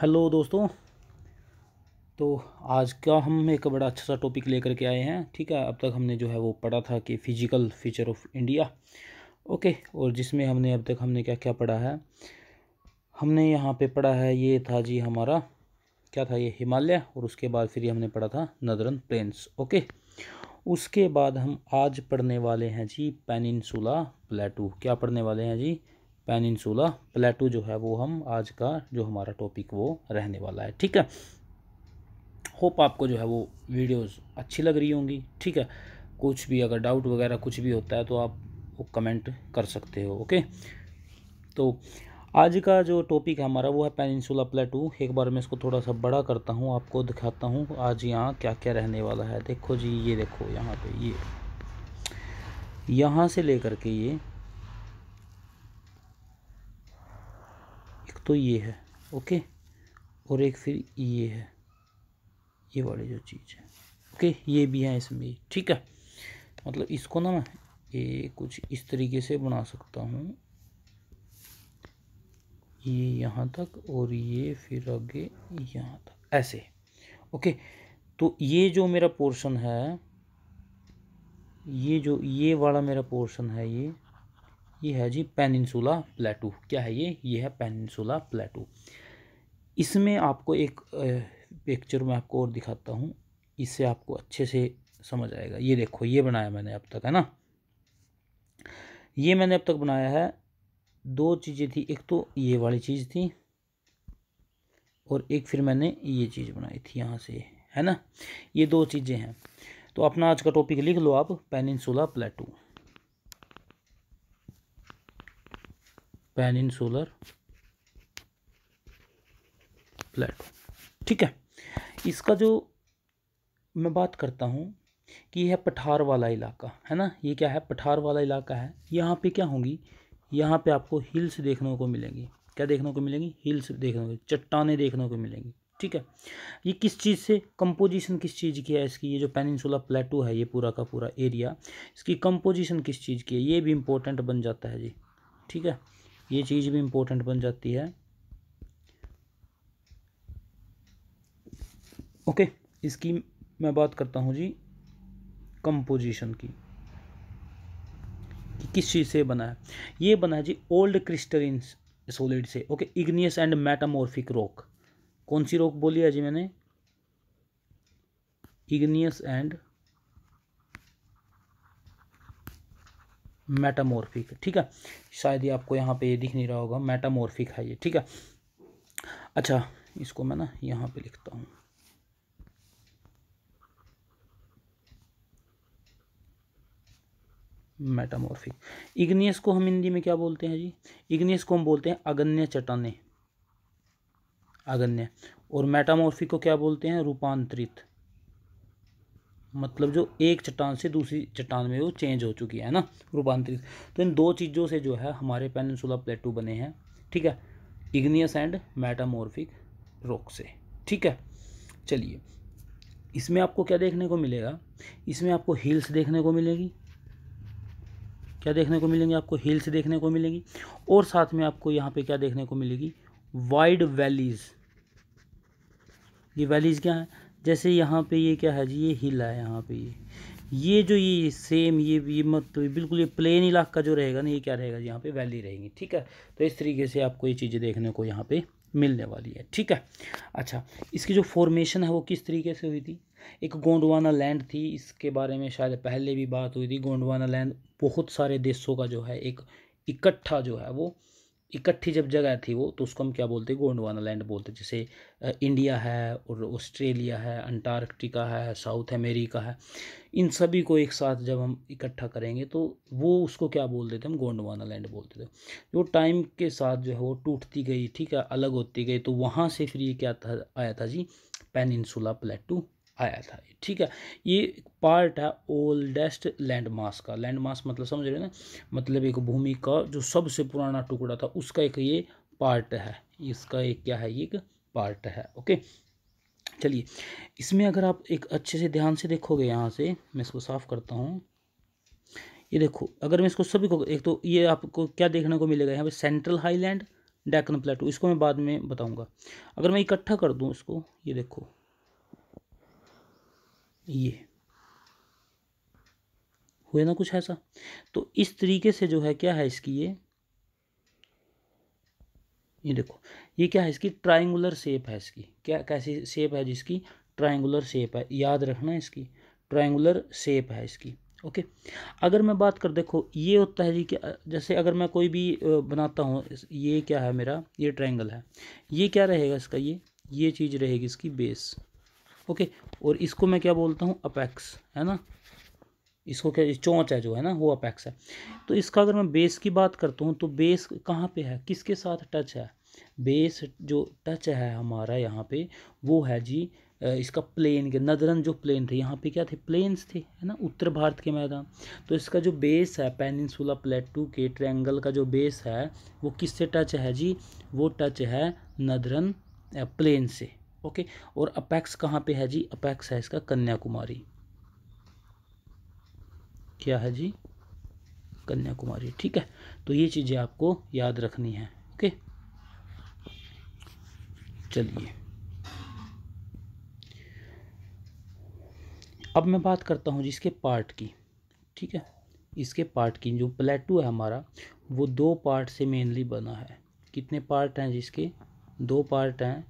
hello दोस्तों तो आज का हम एक बड़ा अच्छा सा टॉपिक लेकर के आए हैं ठीक है अब तक हमने जो है वो पढ़ा था कि physical feature of India okay और जिसमें हमने अब तक हमने क्या क्या पढ़ा है हमने यहाँ पे पढ़ा है ये था जी हमारा क्या था ये हिमालय और उसके बाद फिर ये हमने पढ़ा था नदरन प्लेन्स ओके उसके बाद हम आज पढ़ने वाले हैं जी पेनिनसुला प्लेटू क्या पढ़ने वाले हैं जी पेनिनसुला प्लेटू जो है वो हम आज का जो हमारा टॉपिक वो रहने वाला है ठीक है होप आपको जो है वो वीडियोस अच्छी लग रही होंगी ठीक है कुछ भी अगर डाउट वगैरह कुछ भी होता है तो आप वो कमेंट कर सकते हो ओके तो आज का जो टॉपिक है हमारा वो है पेनिनसुला प्लेटू एक बार मैं इसको थोड़ा सा बड़ा करता हूँ आपको दिखाता हूँ आज यहाँ क्या क्या रहने वाला है देखो जी ये देखो यहाँ पर ये यहाँ से लेकर के ये तो ये है ओके और एक फिर ये है ये वाली जो चीज़ है ओके ये भी है इसमें ठीक है मतलब इसको ना मैं ये कुछ इस तरीके से बना सकता हूँ ये यहाँ तक और ये फिर आगे यहाँ तक ऐसे ओके तो ये जो मेरा पोर्शन है ये जो ये वाला मेरा पोर्शन है ये ये है जी पेनिनसुला प्लेटू क्या है ये ये है पेनिनसुला प्लेटू इसमें आपको एक पिक्चर मैं आपको और दिखाता हूँ इससे आपको अच्छे से समझ आएगा ये देखो ये बनाया मैंने अब तक है ना ये मैंने अब तक बनाया है दो चीज़ें थी एक तो ये वाली चीज़ थी और एक फिर मैंने ये चीज़ बनाई थी यहाँ से है ना ये दो चीज़ें हैं तो अपना आज का टॉपिक लिख लो आप पेनिनसुला प्लेटू पेनिनसुलर प्लेट ठीक है इसका जो मैं बात करता हूँ कि यह पठार वाला इलाका है ना ये क्या है पठार वाला इलाका है यहाँ पे क्या होंगी यहाँ पे आपको हिल्स देखने को मिलेंगी क्या देखने को मिलेंगी हिल्स देखने को चट्टाने देखने को मिलेंगी ठीक है ये किस चीज़ से कंपोजिशन किस चीज़ की है इसकी ये जो पेनिनसुला प्लेटू है ये पूरा का पूरा एरिया इसकी कंपोजिशन किस चीज़ की है ये भी इम्पोर्टेंट बन जाता है जी ठीक है ये चीज़ भी इम्पोर्टेंट बन जाती है ओके इसकी मैं बात करता हूँ जी कंपोजिशन की कि किस चीज़ से बना है ये बना है जी ओल्ड क्रिस्टलिन सोलिड से okay igneous and metamorphic rock कौन सी रॉक बोली है जी मैंने इग्नियस एंड मेटामॉर्फिक ठीक है शायद ये आपको यहाँ पे ये दिख नहीं रहा होगा मेटामॉर्फिक है ये ठीक है अच्छा इसको मैं ना यहाँ पे लिखता हूँ मेटामॉर्फिक इग्नियस को हम हिंदी में क्या बोलते हैं जी इग्नियस को हम बोलते हैं अगन्य चटाने अगन्य और मेटामॉर्फिक को क्या बोलते हैं रूपांतरित मतलब जो एक चट्टान से दूसरी चट्टान में वो चेंज हो चुकी है ना रूपांतरित तो इन दो चीज़ों से जो है हमारे पेनसुला प्लेटू बने हैं ठीक है इग्नियस एंड मेटामोर्फिक रॉक से ठीक है चलिए इसमें आपको क्या देखने को मिलेगा इसमें आपको हिल्स देखने को मिलेगी क्या देखने को मिलेंगे आपको हिल्स देखने को मिलेगी और साथ में आपको यहाँ पे क्या देखने को मिलेगी वाइड वैलीज़ ये वैलीज़ क्या हैं जैसे यहाँ पे ये क्या है जी ये हिल है यहाँ पे ये ये जो ये सेम ये ये मत तो बिल्कुल ये प्लेन इलाका जो रहेगा ना ये क्या रहेगा जी यहाँ पे वैली रहेगी ठीक है तो इस तरीके से आपको ये चीज़ें देखने को यहाँ पे मिलने वाली है ठीक है अच्छा इसकी जो फॉर्मेशन है वो किस तरीके से हुई थी एक गोंडवाना लैंड थी इसके बारे में शायद पहले भी बात हुई थी गोंडवाना लैंड बहुत सारे देशों का जो है एक इकट्ठा जो है वो इकट्ठी जब जगह थी वो तो उसको हम क्या बोलते हैं गोंडवाना लैंड बोलते हैं जैसे इंडिया है और ऑस्ट्रेलिया है अंटार्कटिका है साउथ अमेरिका है इन सभी को एक साथ जब हम इकट्ठा करेंगे तो वो उसको क्या बोल देते हम गोंडवाना लैंड बोलते थे जो टाइम के साथ जो है वो टूटती गई ठीक है अलग होती गई तो वहाँ से फिर ये क्या था आया था जी पेनिनसुला प्लेटू आया था ठीक है ये पार्ट है ओल्डेस्ट लैंड मास का लैंड मास मतलब समझ रहे ना मतलब एक भूमि का जो सबसे पुराना टुकड़ा था उसका एक ये पार्ट है इसका एक क्या है ये एक पार्ट है ओके चलिए इसमें अगर आप एक अच्छे से ध्यान से देखोगे यहाँ से मैं इसको साफ़ करता हूँ ये देखो अगर मैं इसको सभी को एक तो ये आपको क्या देखने को मिलेगा यहाँ पे सेंट्रल हाईलैंड डेकन प्लेटो इसको मैं बाद में बताऊंगा अगर मैं इकट्ठा कर दूँ इसको ये देखो ये हुए ना कुछ ऐसा तो इस तरीके से जो है क्या है इसकी ये ये देखो ये क्या है इसकी ट्राइंगुलर शेप है इसकी क्या कैसी शेप है जिसकी ट्राइंगुलर शेप है याद रखना इसकी ट्राइंगुलर शेप है इसकी ओके अगर मैं बात कर देखो ये होता है जी कि जैसे अगर मैं कोई भी बनाता हूँ ये क्या है मेरा ये ट्राइंगल है ये क्या रहेगा इसका ये ये चीज़ रहेगी इसकी बेस ओके और इसको मैं क्या बोलता हूँ अपैक्स है ना इसको क्या चौंच है जो है ना वो अपैक्स है तो इसका अगर मैं बेस की बात करता हूँ तो बेस कहाँ पे है किसके साथ टच है बेस जो टच है हमारा यहाँ पे वो है जी इसका प्लेन के नदरन जो प्लेन थे यहाँ पे क्या थे प्लेन्स थे है ना उत्तर भारत के मैदान तो इसका जो बेस है पेनिनसुला प्लेटू के ट्रैंगल का जो बेस है वो किससे टच है जी वो टच है नदरन प्लेन से ओके और अपेक्स कहाँ पे है जी अपेक्स है इसका कन्याकुमारी क्या है जी कन्याकुमारी ठीक है तो ये चीज़ें आपको याद रखनी है ओके चलिए अब मैं बात करता हूँ जिसके पार्ट की ठीक है इसके पार्ट की जो प्लेटू है हमारा वो दो पार्ट से मेनली बना है कितने पार्ट हैं जिसके दो पार्ट हैं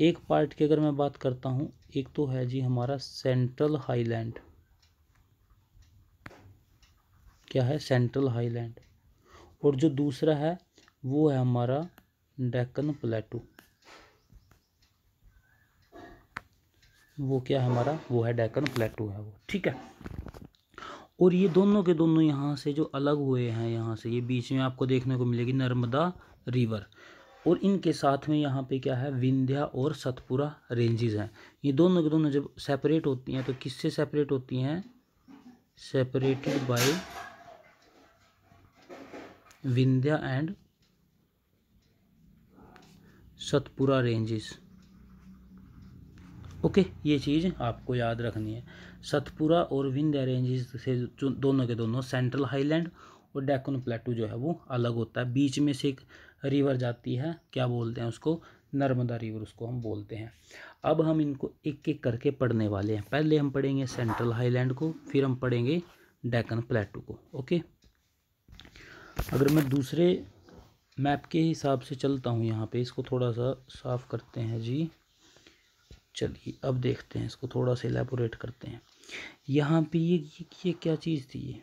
एक पार्ट की अगर मैं बात करता हूँ एक तो है जी हमारा सेंट्रल हाईलैंड क्या है सेंट्रल हाईलैंड और जो दूसरा है वो है हमारा डेक्कन प्लेटू वो क्या है हमारा वो है डेक्कन प्लेटू है वो ठीक है और ये दोनों के दोनों यहाँ से जो अलग हुए हैं यहाँ से ये बीच में आपको देखने को मिलेगी नर्मदा रिवर और इनके साथ में यहाँ पे क्या है विंध्या और सतपुरा रेंजेस हैं ये दोनों के दोनों जब सेपरेट होती हैं तो किससे सेपरेट होती हैं separated by Vindhya and Satpura ranges okay ये चीज़ आपको याद रखनी है सतपुरा और विंध्या रेंजेस से दोनों के दोनों सेंट्रल हाईलैंड और डेकोन प्लेटू जो है वो अलग होता है बीच में से एक रिवर जाती है क्या बोलते हैं उसको नर्मदा रिवर उसको हम बोलते हैं अब हम इनको एक एक करके पढ़ने वाले हैं पहले हम पढ़ेंगे सेंट्रल हाईलैंड को फिर हम पढ़ेंगे डेकन प्लेटू को ओके अगर मैं दूसरे मैप के हिसाब से चलता हूँ यहाँ पे इसको थोड़ा सा साफ़ करते हैं जी चलिए अब देखते हैं इसको थोड़ा सा एलेबोरेट करते हैं यहाँ पे ये, ये ये क्या चीज़ थी ये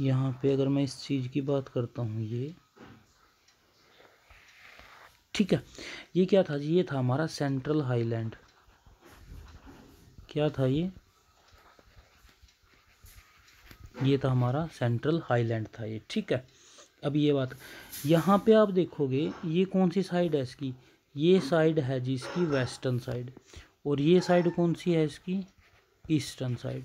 यहाँ पे अगर मैं इस चीज़ की बात करता हूँ ये ठीक है ये क्या था जी ये था हमारा सेंट्रल हाईलैंड क्या था ये ये था हमारा सेंट्रल हाईलैंड था ये ठीक है अब ये बात यहाँ पे आप देखोगे ये कौन सी साइड है इसकी ये साइड है जी इसकी वेस्टर्न साइड और ये साइड कौन सी है इसकी ईस्टर्न साइड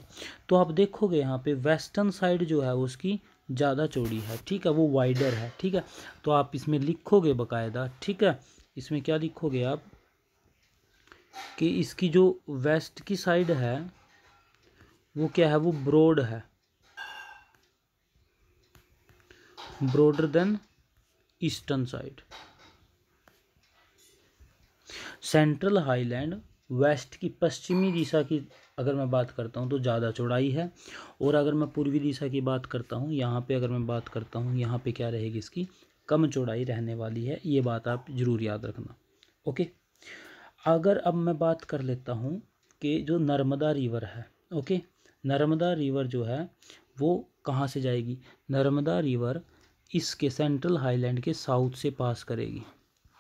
तो आप देखोगे यहाँ पे वेस्टर्न साइड जो है उसकी ज़्यादा चौड़ी है ठीक है वो वाइडर है ठीक है तो आप इसमें लिखोगे बकायदा ठीक है इसमें क्या लिखोगे आप कि इसकी जो वेस्ट की साइड है वो क्या है वो ब्रॉड है broader than eastern side central highland west की पश्चिमी दिशा की अगर मैं बात करता हूँ तो ज़्यादा चौड़ाई है और अगर मैं पूर्वी दिशा की बात करता हूँ यहाँ पे अगर मैं बात करता हूँ यहाँ पे क्या रहेगी इसकी कम चौड़ाई रहने वाली है ये बात आप ज़रूर याद रखना ओके अगर अब मैं बात कर लेता हूँ कि जो नर्मदा रिवर है ओके नर्मदा रिवर जो है वो कहाँ से जाएगी नर्मदा रिवर इसके सेंट्रल हाईलैंड के साउथ से पास करेगी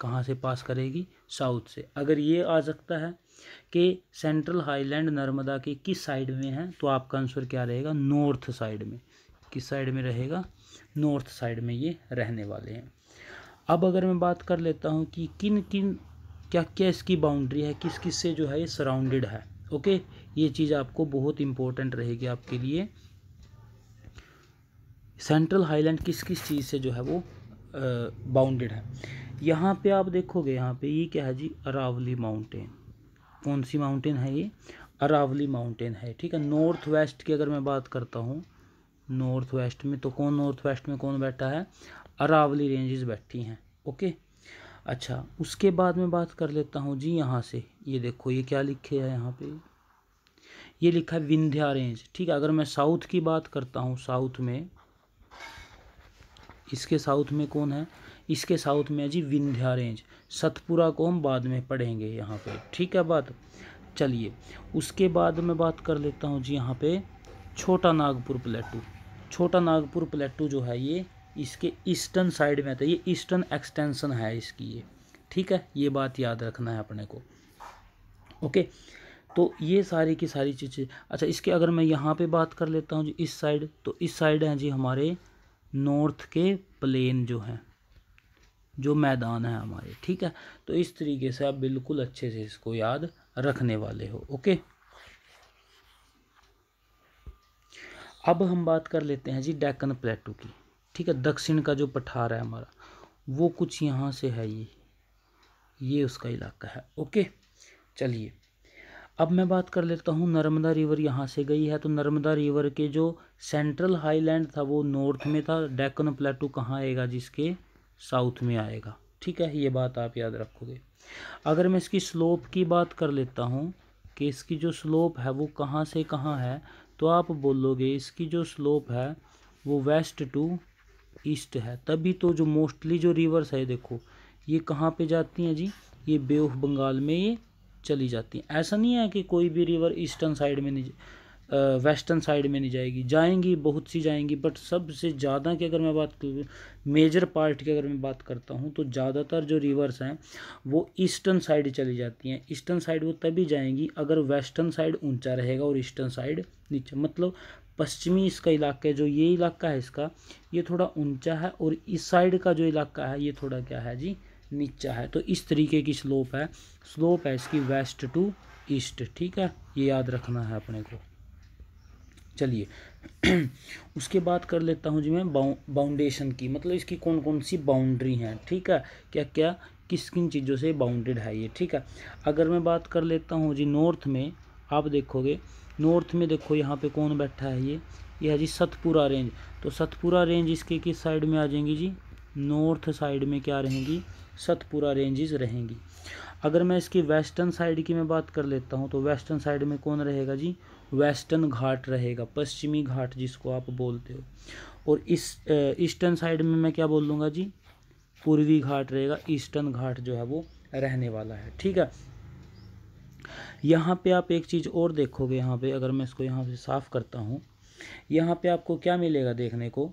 कहाँ से पास करेगी साउथ से अगर ये आ सकता है कि सेंट्रल हाईलैंड नर्मदा के किस साइड में है तो आपका आंसर क्या रहेगा नॉर्थ साइड में किस साइड में रहेगा नॉर्थ साइड में ये रहने वाले हैं अब अगर मैं बात कर लेता हूँ कि किन किन क्या क्या इसकी बाउंड्री है किस किस से जो है ये सराउंडेड है ओके ये चीज़ आपको बहुत इंपॉर्टेंट रहेगी आपके लिए सेंट्रल हाईलैंड किस किस चीज़ से जो है वो बाउंडेड है यहाँ पे आप देखोगे यहाँ पे ये क्या है जी अरावली माउंटेन कौन सी माउंटेन है ये अरावली माउंटेन है ठीक है नॉर्थ वेस्ट की अगर मैं बात करता हूँ नॉर्थ वेस्ट में तो कौन नॉर्थ वेस्ट में कौन बैठा है अरावली रेंजेस बैठी हैं ओके अच्छा उसके बाद मैं बात कर लेता हूँ जी यहाँ से ये देखो ये क्या लिखे है यहाँ पे ये लिखा है विंध्या रेंज ठीक है अगर मैं साउथ की बात करता हूँ साउथ में इसके साउथ में कौन है इसके साउथ में है जी विंध्या रेंज सतपुरा को हम बाद में पढ़ेंगे यहाँ पे ठीक है बात चलिए उसके बाद मैं बात कर लेता हूँ जी यहाँ पे छोटा नागपुर प्लेटू छोटा नागपुर प्लेटू जो है ये इसके ईस्टर्न साइड में आता है ये ईस्टर्न एक्सटेंसन है इसकी ये ठीक है ये बात याद रखना है अपने को ओके तो ये सारी की सारी चीज़ें अच्छा इसके अगर मैं यहाँ पे बात कर लेता हूँ जी इस साइड तो इस साइड हैं जी हमारे नॉर्थ के प्लेन जो हैं जो मैदान है हमारे ठीक है तो इस तरीके से आप बिल्कुल अच्छे से इसको याद रखने वाले हो ओके अब हम बात कर लेते हैं जी डेक्कन प्लेटू की ठीक है दक्षिण का जो पठार है हमारा वो कुछ यहाँ से है ये ये उसका इलाका है ओके चलिए अब मैं बात कर लेता हूँ नर्मदा रिवर यहाँ से गई है तो नर्मदा रिवर के जो सेंट्रल हाईलैंड था वो नॉर्थ में था डेक्कन प्लेटू कहाँ आएगा जिसके साउथ में आएगा ठीक है ये बात आप याद रखोगे अगर मैं इसकी स्लोप की बात कर लेता हूँ कि इसकी जो स्लोप है वो कहाँ से कहाँ है तो आप बोलोगे इसकी जो स्लोप है वो वेस्ट टू ईस्ट है तभी तो जो मोस्टली जो रिवर्स है देखो ये कहाँ पे जाती हैं जी ये बे ऑफ बंगाल में ये चली जाती हैं ऐसा नहीं है कि कोई भी रिवर ईस्टर्न साइड में नहीं वेस्टर्न साइड में नहीं जाएगी जाएंगी बहुत सी जाएंगी बट सबसे ज़्यादा की अगर मैं बात करूँ मेजर पार्ट की अगर मैं बात करता हूँ तो ज़्यादातर जो रिवर्स हैं वो ईस्टर्न साइड चली जाती हैं ईस्टर्न साइड वो तभी जाएंगी अगर वेस्टर्न साइड ऊंचा रहेगा और ईस्टर्न साइड नीचे मतलब पश्चिमी इसका इलाका है जो ये इलाका है इसका ये थोड़ा ऊँचा है और इस साइड का जो इलाका है ये थोड़ा क्या है जी नीचा है तो इस तरीके की स्लोप है स्लोप है इसकी वेस्ट टू ईस्ट ठीक है ये याद रखना है अपने को चलिए उसके बाद कर लेता हूँ जी मैं बाउंडेशन की मतलब इसकी कौन कौन सी बाउंड्री हैं ठीक है क्या क्या किस किन चीज़ों से बाउंडेड है ये ठीक है अगर मैं बात कर लेता हूँ जी नॉर्थ में आप देखोगे नॉर्थ में देखो यहाँ पे कौन बैठा है ये यह है जी सतपुरा रेंज तो सतपुरा रेंज इसके किस साइड में आ जाएंगी जी नॉर्थ साइड में क्या रहेंगी सतपुरा रेंजेस रहेंगी अगर मैं इसकी वेस्टर्न साइड की मैं बात कर लेता हूँ तो वेस्टर्न साइड में कौन रहेगा जी वेस्टर्न घाट रहेगा पश्चिमी घाट जिसको आप बोलते हो और इस ईस्टर्न साइड में मैं क्या बोल दूँगा जी पूर्वी घाट रहेगा ईस्टर्न घाट जो है वो रहने वाला है ठीक है यहाँ पे आप एक चीज़ और देखोगे यहाँ पे अगर मैं इसको यहाँ से साफ़ करता हूँ यहाँ पे आपको क्या मिलेगा देखने को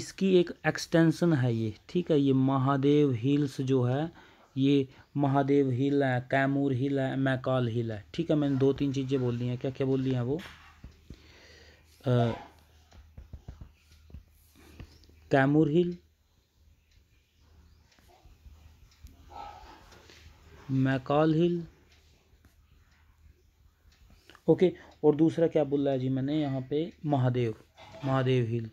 इसकी एक एक्सटेंशन है ये ठीक है ये महादेव हिल्स जो है ये महादेव हिल है कैमूर हिल है मैकाल हिल है ठीक है मैंने दो तीन चीज़ें बोल दी हैं क्या क्या बोल दी हैं वो आ, Kaimur hill Maikal hill okay और दूसरा क्या बोला है जी मैंने यहाँ पे महादेव महादेव हिल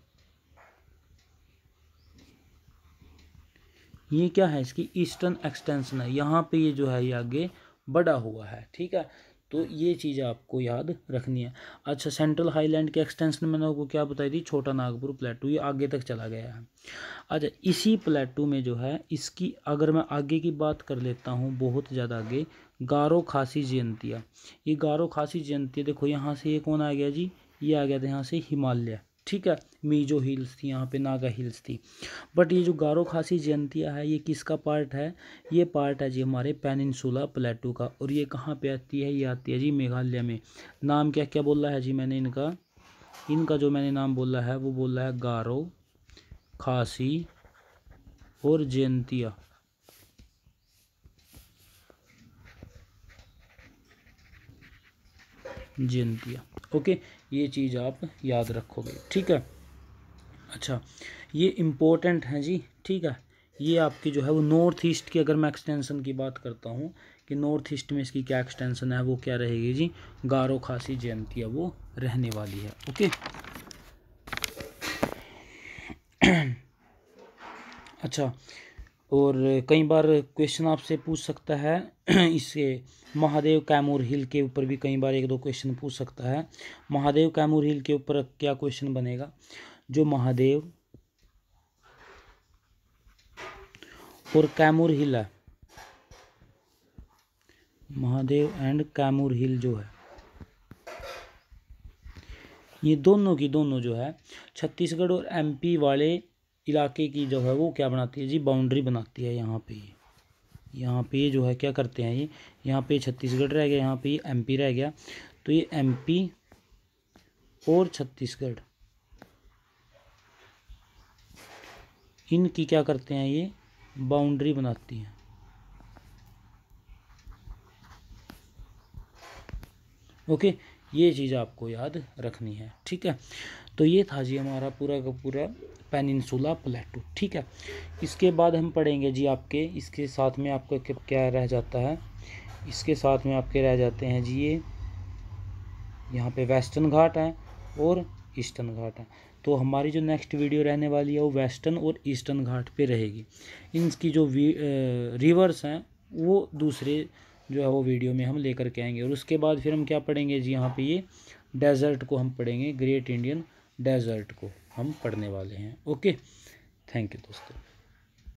ये क्या है इसकी ईस्टर्न एक्सटेंशन है यहाँ पे ये जो है ये आगे बढ़ा हुआ है ठीक है तो ये चीज़ आपको याद रखनी है अच्छा सेंट्रल हाईलैंड के एक्सटेंशन मैंने आपको क्या बताई थी छोटा नागपुर प्लेटू ये आगे तक चला गया है अच्छा इसी प्लेटू में जो है इसकी अगर मैं आगे की बात कर लेता हूँ बहुत ज़्यादा आगे गारो खासी जयंतिया ये गारो खासी जयंतिया देखो यहाँ से ये कौन आ गया जी ये आ गया था यहाँ से हिमालय ठीक है मीजो हिल्स थी यहाँ पे नागा हिल्स थी बट ये जो गारो खासी जयंतिया है ये किसका पार्ट है ये पार्ट है जी हमारे पेनिनसुला प्लेटू का और ये कहाँ पे आती है ये आती है जी मेघालय में नाम क्या क्या बोला है जी मैंने इनका इनका जो मैंने नाम बोला है वो बोला है गारो खासी और जयंतिया जयंतिया ओके ये चीज़ आप याद रखोगे ठीक है अच्छा ये इम्पोर्टेंट हैं जी ठीक है ये आपकी जो है वो नॉर्थ ईस्ट की अगर मैं एक्सटेंशन की बात करता हूँ कि नॉर्थ ईस्ट में इसकी क्या एक्सटेंशन है वो क्या रहेगी जी गारो खासी जयंती वो रहने वाली है ओके अच्छा और कई बार क्वेश्चन आपसे पूछ सकता है इससे महादेव कैमूर हिल के ऊपर भी कई बार एक दो क्वेश्चन पूछ सकता है महादेव कैमूर हिल के ऊपर क्या क्वेश्चन बनेगा जो महादेव और कैमूर हिल है महादेव एंड कैमूर हिल जो है ये दोनों की दोनों जो है छत्तीसगढ़ और एमपी वाले इलाके की जो है वो क्या बनाती है जी बाउंड्री बनाती है यहाँ पे यहाँ पे जो है क्या करते हैं ये यहाँ पे छत्तीसगढ़ रह गया यहाँ पे एमपी रह गया तो ये एमपी और छत्तीसगढ़ इनकी क्या करते हैं ये बाउंड्री बनाती हैं ओके ये चीज़ आपको याद रखनी है ठीक है तो ये था जी हमारा पूरा का पूरा पेनिनसुला प्लेटू ठीक है इसके बाद हम पढ़ेंगे जी आपके इसके साथ में आपका क्या रह जाता है इसके साथ में आपके रह जाते हैं जी ये यहाँ पे वेस्टर्न घाट है और ईस्टर्न घाट है तो हमारी जो नेक्स्ट वीडियो रहने वाली है वो वेस्टर्न और ईस्टर्न घाट पे रहेगी इनकी जो रिवर्स हैं वो दूसरे जो है वो वीडियो में हम लेकर के आएंगे और उसके बाद फिर हम क्या पढ़ेंगे जी यहाँ पे ये डेजर्ट को हम पढ़ेंगे ग्रेट इंडियन डेजर्ट को हम पढ़ने वाले हैं ओके थैंक यू दोस्तों